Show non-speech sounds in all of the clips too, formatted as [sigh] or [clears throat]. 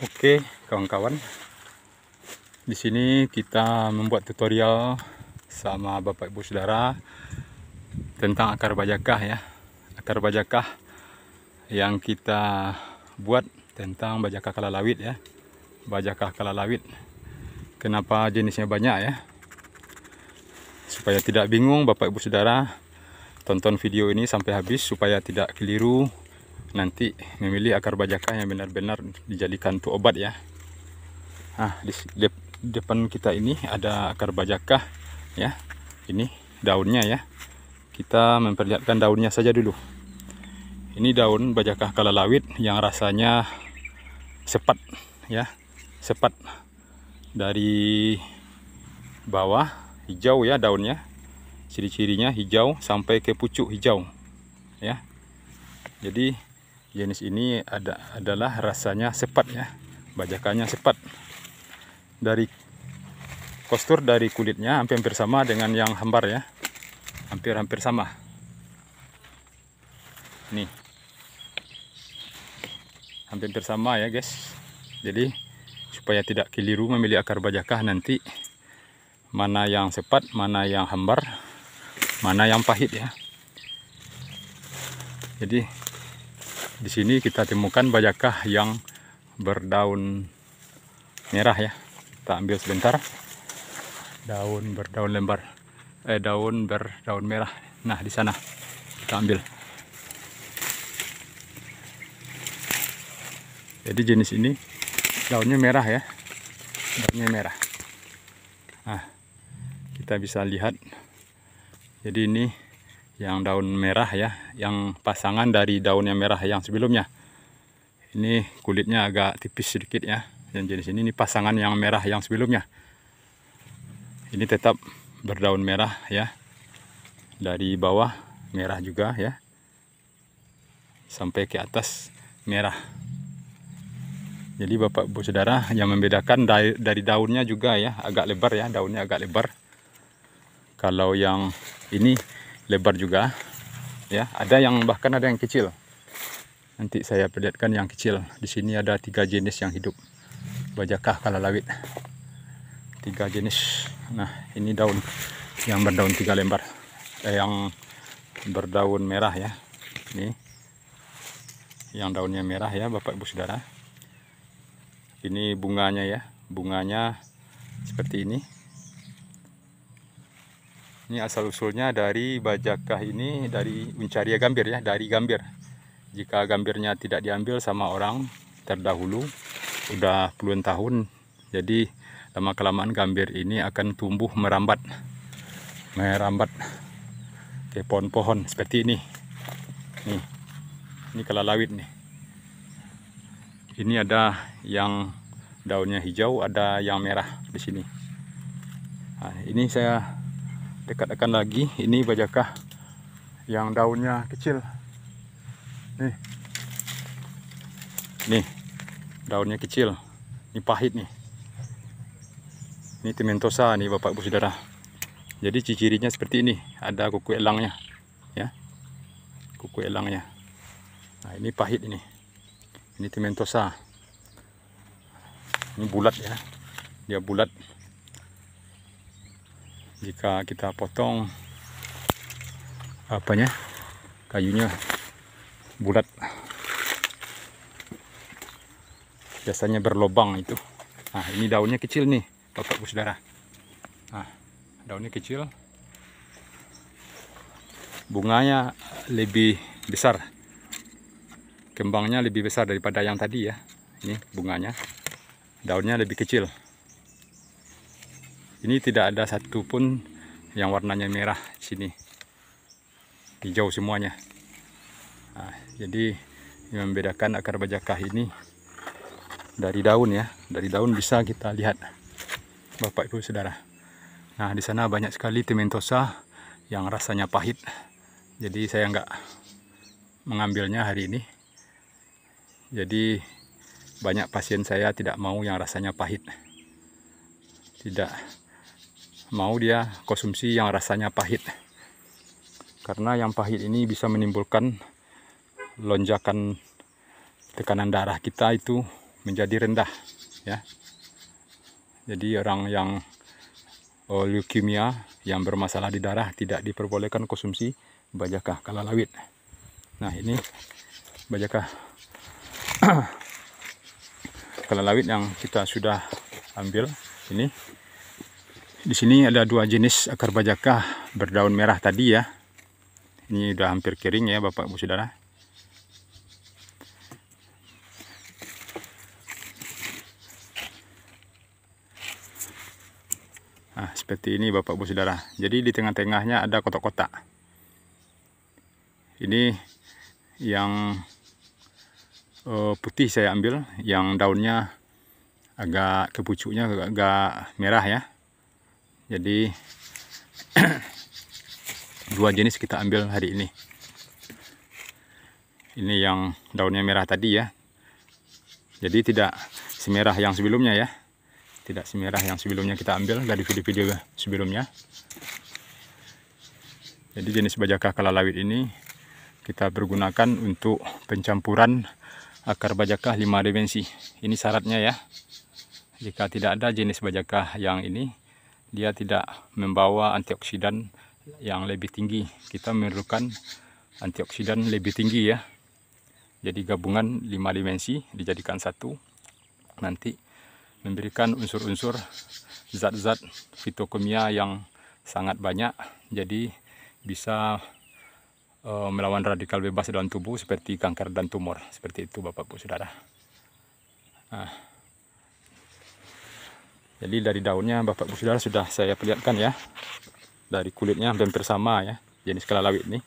Oke, kawan-kawan. Di sini kita membuat tutorial sama Bapak Ibu Saudara tentang akar bajakah ya. Akar bajakah yang kita buat tentang bajakah lawit ya. Bajakah lawit. Kenapa jenisnya banyak ya? Supaya tidak bingung Bapak Ibu Saudara, tonton video ini sampai habis supaya tidak keliru nanti memilih akar bajakah yang benar-benar dijadikan untuk obat ya nah di depan kita ini ada akar bajakah ya ini daunnya ya kita memperlihatkan daunnya saja dulu ini daun bajakah kalalawit yang rasanya sepat ya sepat dari bawah hijau ya daunnya ciri-cirinya hijau sampai ke pucuk hijau ya jadi jenis ini ada adalah rasanya sepat ya bajakannya sepat dari kostur dari kulitnya hampir-hampir sama dengan yang hambar ya hampir-hampir sama nih hampir-hampir sama ya guys jadi supaya tidak keliru memilih akar bajakah nanti mana yang sepat mana yang hambar mana yang pahit ya jadi di sini kita temukan bajakah yang berdaun merah ya. Kita ambil sebentar. Daun berdaun lembar. Eh daun berdaun merah. Nah, di sana kita ambil. Jadi jenis ini daunnya merah ya. Daunnya merah. Nah, kita bisa lihat. Jadi ini yang daun merah ya yang pasangan dari daun yang merah yang sebelumnya ini kulitnya agak tipis sedikit ya dan jenis ini, ini pasangan yang merah yang sebelumnya ini tetap berdaun merah ya dari bawah merah juga ya sampai ke atas merah jadi bapak ibu saudara yang membedakan dari, dari daunnya juga ya agak lebar ya daunnya agak lebar kalau yang ini lebar juga ya ada yang bahkan ada yang kecil nanti saya perlihatkan yang kecil di sini ada tiga jenis yang hidup bajakah kalalawit tiga jenis nah ini daun yang berdaun tiga lembar eh, yang berdaun merah ya ini yang daunnya merah ya Bapak Ibu Saudara ini bunganya ya bunganya seperti ini ini asal usulnya dari bajakah ini dari Uncaria gambir ya, dari gambir. Jika gambirnya tidak diambil sama orang terdahulu, udah puluhan tahun, jadi lama kelamaan gambir ini akan tumbuh merambat, merambat ke pohon-pohon seperti ini. Nih, ini kelalawit nih. Ini ada yang daunnya hijau, ada yang merah di sini. Nah, ini saya dekat dekatkan lagi ini bajakah yang daunnya kecil nih nih daunnya kecil ini pahit nih ini timentosa nih bapak ibu saudara jadi ciri cirinya seperti ini ada kuku elangnya ya kuku elangnya nah ini pahit ini ini timentosa ini bulat ya dia bulat jika kita potong apanya kayunya bulat biasanya berlobang itu nah ini daunnya kecil nih bapak saudara nah daunnya kecil bunganya lebih besar kembangnya lebih besar daripada yang tadi ya ini bunganya daunnya lebih kecil ini tidak ada satupun yang warnanya merah sini hijau semuanya nah, jadi yang membedakan akar bajakah ini dari daun ya dari daun bisa kita lihat bapak ibu saudara nah di sana banyak sekali timentosa yang rasanya pahit jadi saya nggak mengambilnya hari ini jadi banyak pasien saya tidak mau yang rasanya pahit tidak mau dia konsumsi yang rasanya pahit karena yang pahit ini bisa menimbulkan lonjakan tekanan darah kita itu menjadi rendah ya jadi orang yang eh, leukemia yang bermasalah di darah tidak diperbolehkan konsumsi bajakah lawit nah ini bajakah [clears throat] lawit yang kita sudah ambil ini di sini ada dua jenis akar bajakah berdaun merah tadi ya. Ini udah hampir kering ya Bapak Ibu Saudara. Nah, seperti ini Bapak Ibu Saudara. Jadi di tengah-tengahnya ada kotak-kotak. Ini yang eh, putih saya ambil, yang daunnya agak kepucuknya agak merah ya jadi [clears throat] dua jenis kita ambil hari ini ini yang daunnya merah tadi ya jadi tidak semerah yang sebelumnya ya tidak semerah yang sebelumnya kita ambil dari video-video sebelumnya jadi jenis bajaka kelalawit ini kita pergunakan untuk pencampuran akar bajakah 5 dimensi ini syaratnya ya jika tidak ada jenis bajakah yang ini dia tidak membawa antioksidan yang lebih tinggi. Kita memerlukan antioksidan lebih tinggi ya. Jadi gabungan lima dimensi dijadikan satu nanti memberikan unsur-unsur zat-zat fitokimia yang sangat banyak. Jadi bisa uh, melawan radikal bebas dalam tubuh seperti kanker dan tumor. Seperti itu Bapak Bu Saudara. Nah. Jadi dari daunnya Bapak Ibu Saudara sudah saya perlihatkan ya. Dari kulitnya hampir sama ya, jenis kelalawit ini.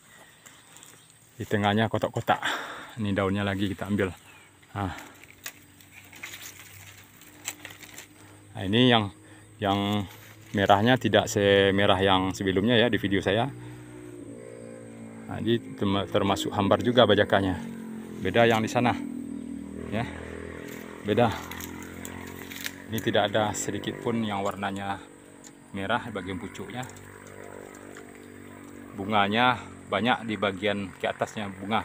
Di tengahnya kotak-kotak. Ini daunnya lagi kita ambil. Nah. nah ini yang yang merahnya tidak semerah yang sebelumnya ya di video saya. Nah, ini termasuk hambar juga bajakannya. Beda yang di sana. Ya. Beda ini tidak ada sedikit pun yang warnanya merah bagian pucuknya bunganya banyak di bagian ke atasnya bunga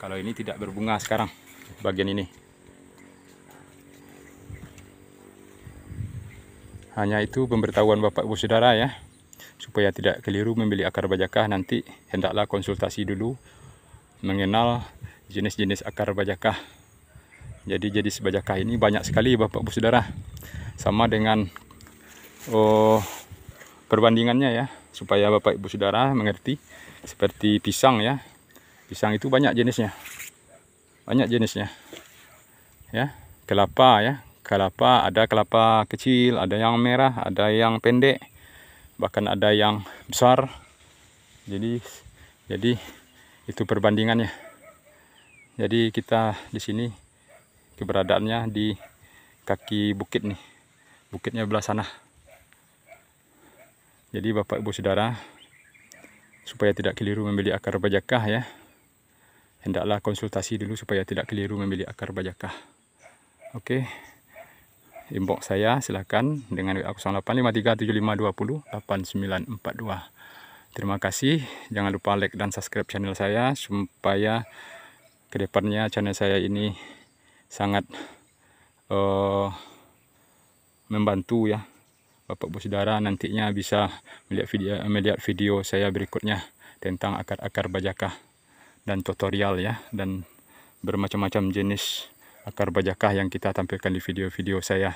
kalau ini tidak berbunga sekarang bagian ini hanya itu pemberitahuan bapak ibu saudara ya supaya tidak keliru membeli akar bajakah nanti hendaklah konsultasi dulu mengenal jenis-jenis akar bajakah jadi jadi sebajakah ini banyak sekali bapak ibu saudara sama dengan oh, perbandingannya ya supaya bapak ibu saudara mengerti seperti pisang ya pisang itu banyak jenisnya banyak jenisnya ya kelapa ya kelapa ada kelapa kecil ada yang merah ada yang pendek bahkan ada yang besar jadi jadi itu perbandingannya jadi kita di sini keberadaannya di kaki bukit nih bukitnya belah sana jadi bapak ibu saudara supaya tidak keliru memilih akar bajakah ya hendaklah konsultasi dulu supaya tidak keliru memilih akar bajakah oke okay. inbox saya silahkan dengan WA 085375208942 terima kasih jangan lupa like dan subscribe channel saya supaya kedepannya channel saya ini sangat uh, membantu ya Bapak Ibu Saudara nantinya bisa melihat video, melihat video saya berikutnya tentang akar-akar bajakah dan tutorial ya dan bermacam-macam jenis akar bajakah yang kita tampilkan di video-video saya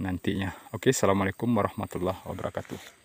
nantinya. Oke, Assalamualaikum warahmatullahi wabarakatuh.